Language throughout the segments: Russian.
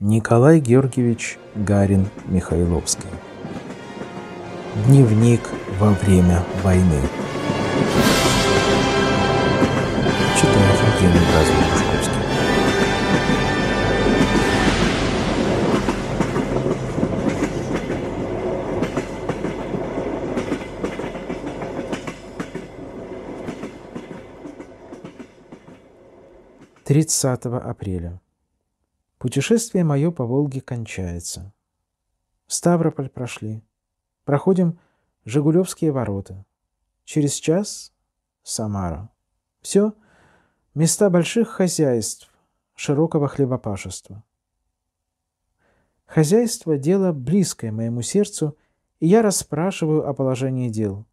Николай Георгиевич Гарин Михайловский. Дневник во время войны. Читает Евгений Бразов Пушковский. Тридцатого апреля. Путешествие мое по Волге кончается. Ставрополь прошли. Проходим Жигулевские ворота. Через час — Самара. Все — места больших хозяйств, широкого хлебопашества. Хозяйство — дело близкое моему сердцу, и я расспрашиваю о положении дел.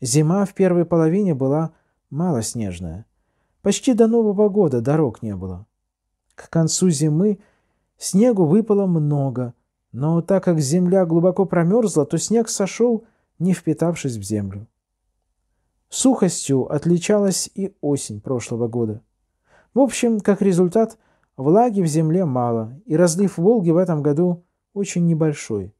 Зима в первой половине была малоснежная. Почти до Нового года дорог не было. К концу зимы снегу выпало много, но так как земля глубоко промерзла, то снег сошел, не впитавшись в землю. Сухостью отличалась и осень прошлого года. В общем, как результат, влаги в земле мало, и разлив Волги в этом году очень небольшой.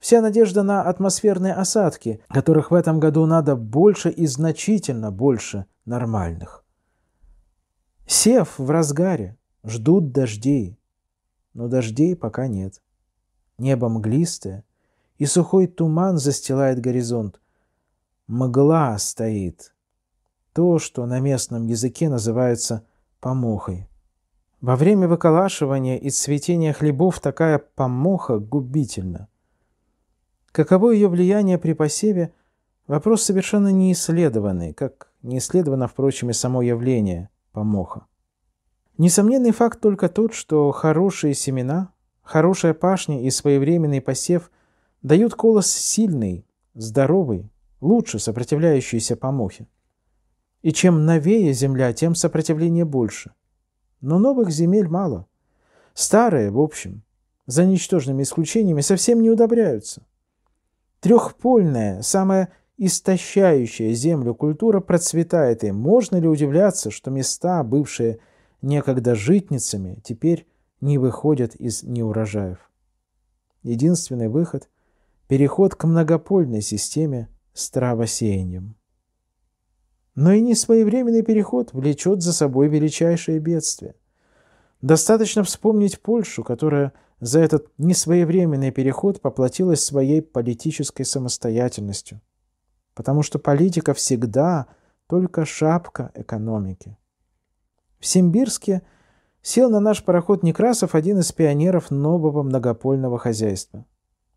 Вся надежда на атмосферные осадки, которых в этом году надо больше и значительно больше нормальных. Сев в разгаре. Ждут дождей, но дождей пока нет. Небо мглистое, и сухой туман застилает горизонт. Мгла стоит. То, что на местном языке называется помохой. Во время выколашивания и цветения хлебов такая помоха губительна. Каково ее влияние при посеве – вопрос совершенно не исследованный, как не исследовано, впрочем, и само явление помоха. Несомненный факт только тот, что хорошие семена, хорошая пашня и своевременный посев дают колос сильный, здоровый, лучше сопротивляющийся помохе. И чем новее земля, тем сопротивление больше. Но новых земель мало. Старые, в общем, за ничтожными исключениями, совсем не удобряются. Трехпольная, самая истощающая землю культура процветает, и можно ли удивляться, что места, бывшие – некогда житницами, теперь не выходят из неурожаев. Единственный выход – переход к многопольной системе с травосеянием. Но и несвоевременный переход влечет за собой величайшее бедствие. Достаточно вспомнить Польшу, которая за этот несвоевременный переход поплатилась своей политической самостоятельностью. Потому что политика всегда только шапка экономики. В Симбирске сел на наш пароход Некрасов, один из пионеров нового многопольного хозяйства.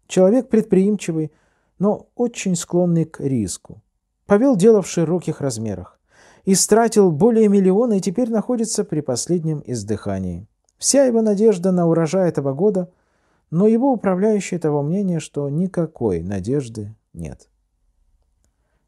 Человек предприимчивый, но очень склонный к риску. Повел дело в широких размерах. Истратил более миллиона и теперь находится при последнем издыхании. Вся его надежда на урожай этого года, но его управляющие того мнения, что никакой надежды нет.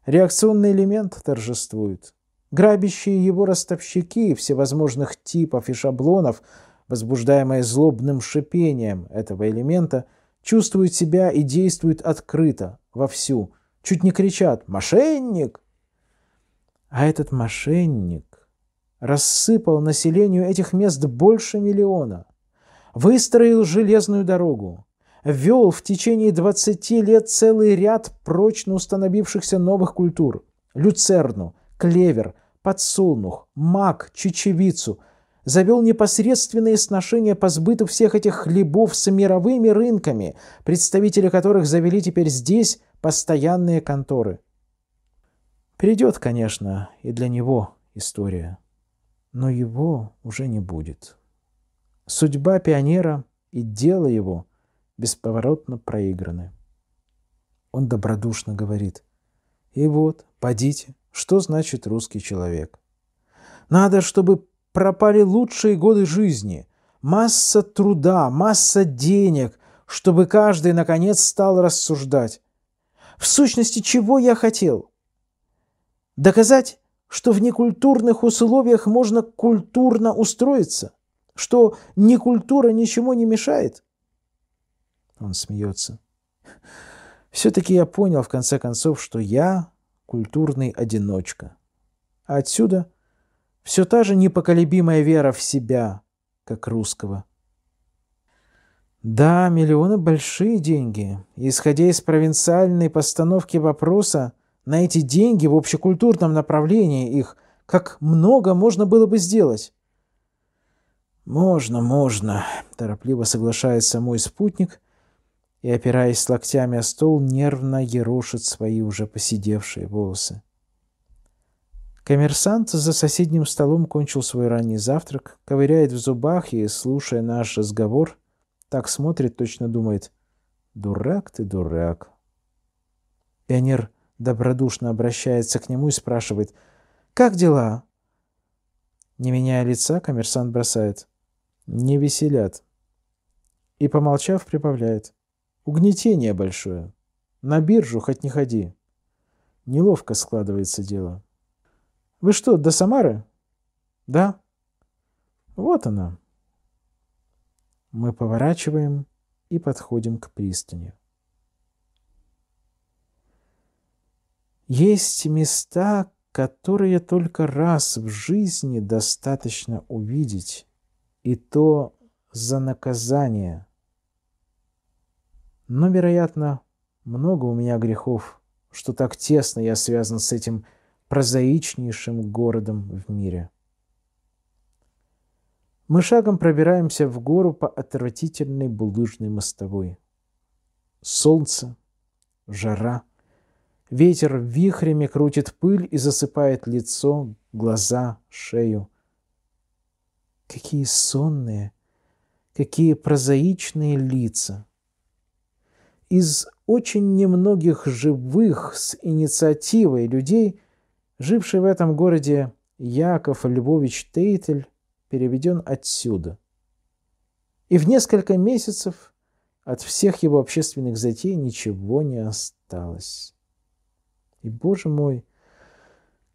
Реакционный элемент торжествует – Грабящие его ростовщики всевозможных типов и шаблонов, возбуждаемые злобным шипением этого элемента, чувствуют себя и действуют открыто, вовсю, чуть не кричат «Мошенник!». А этот мошенник рассыпал населению этих мест больше миллиона, выстроил железную дорогу, ввел в течение 20 лет целый ряд прочно установившихся новых культур – люцерну, клевер, подсолнух, мак, чечевицу, завел непосредственные сношения по сбыту всех этих хлебов с мировыми рынками, представители которых завели теперь здесь постоянные конторы. Придет, конечно, и для него история, но его уже не будет. Судьба пионера и дело его бесповоротно проиграны. Он добродушно говорит, и вот, подите, что значит русский человек? Надо, чтобы пропали лучшие годы жизни, масса труда, масса денег, чтобы каждый, наконец, стал рассуждать. В сущности, чего я хотел? Доказать, что в некультурных условиях можно культурно устроиться, что некультура ничему не мешает? Он смеется. Все-таки я понял, в конце концов, что я культурный одиночка. А отсюда все та же непоколебимая вера в себя, как русского. Да, миллионы – большие деньги. Исходя из провинциальной постановки вопроса, на эти деньги в общекультурном направлении их как много можно было бы сделать. «Можно, можно», – торопливо соглашается мой спутник – и, опираясь локтями о стол, нервно ерошит свои уже поседевшие волосы. Коммерсант за соседним столом кончил свой ранний завтрак, ковыряет в зубах и, слушая наш разговор, так смотрит, точно думает «Дурак ты, дурак». Пионер добродушно обращается к нему и спрашивает «Как дела?» Не меняя лица, коммерсант бросает «Не веселят». И, помолчав, прибавляет Угнетение большое. На биржу хоть не ходи. Неловко складывается дело. Вы что, до Самары? Да. Вот она. Мы поворачиваем и подходим к пристани. Есть места, которые только раз в жизни достаточно увидеть, и то за наказание – но, вероятно, много у меня грехов, что так тесно я связан с этим прозаичнейшим городом в мире. Мы шагом пробираемся в гору по отвратительной булыжной мостовой. Солнце, жара, ветер вихрями крутит пыль и засыпает лицо, глаза, шею. Какие сонные, какие прозаичные лица! Из очень немногих живых с инициативой людей, живший в этом городе Яков Львович Тейтель, переведен отсюда. И в несколько месяцев от всех его общественных затей ничего не осталось. И, боже мой,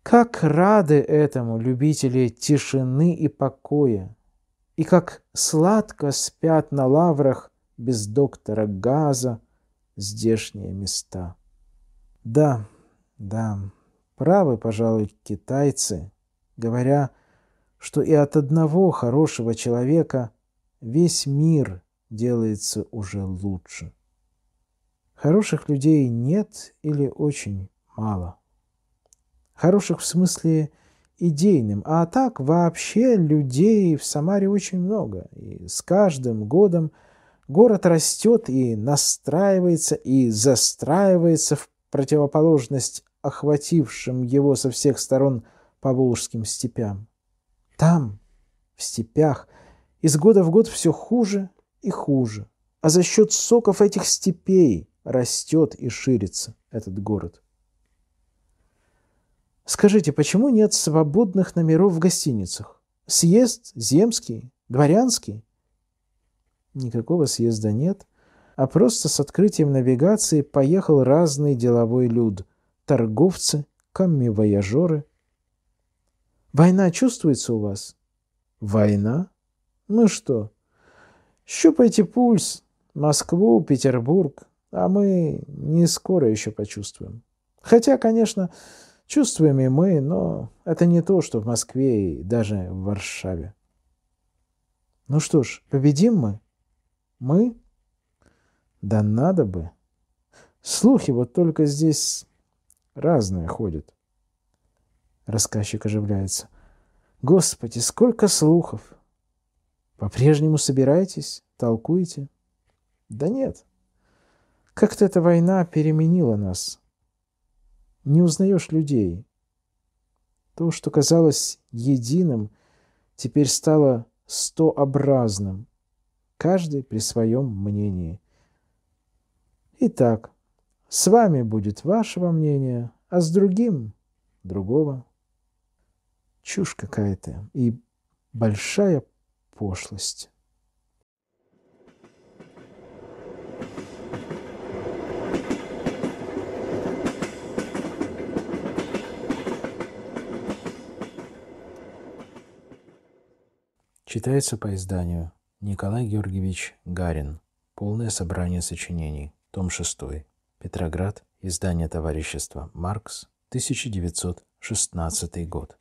как рады этому любители тишины и покоя, и как сладко спят на лаврах без доктора Газа, здешние места. Да, да, правы, пожалуй, китайцы, говоря, что и от одного хорошего человека весь мир делается уже лучше. Хороших людей нет или очень мало. Хороших в смысле идейным, а так вообще людей в Самаре очень много, и с каждым годом – Город растет и настраивается, и застраивается в противоположность охватившим его со всех сторон поволжским степям. Там, в степях, из года в год все хуже и хуже, а за счет соков этих степей растет и ширится этот город. Скажите, почему нет свободных номеров в гостиницах? Съезд земский, дворянский – Никакого съезда нет, а просто с открытием навигации поехал разный деловой люд – торговцы, камми-вояжеры. «Война чувствуется у вас?» «Война? Ну что? Щупайте пульс. Москву, Петербург. А мы не скоро еще почувствуем. Хотя, конечно, чувствуем и мы, но это не то, что в Москве и даже в Варшаве». «Ну что ж, победим мы?» Мы? Да надо бы. Слухи вот только здесь разные ходят. Рассказчик оживляется. Господи, сколько слухов! По-прежнему собираетесь, толкуете? Да нет. Как-то эта война переменила нас. Не узнаешь людей. То, что казалось единым, теперь стало стообразным каждый при своем мнении. Итак, с вами будет вашего мнения, а с другим – другого. Чушь какая-то и большая пошлость. Читается по изданию – Николай Георгиевич Гарин. Полное собрание сочинений. Том 6. Петроград. Издание товарищества «Маркс», 1916 год.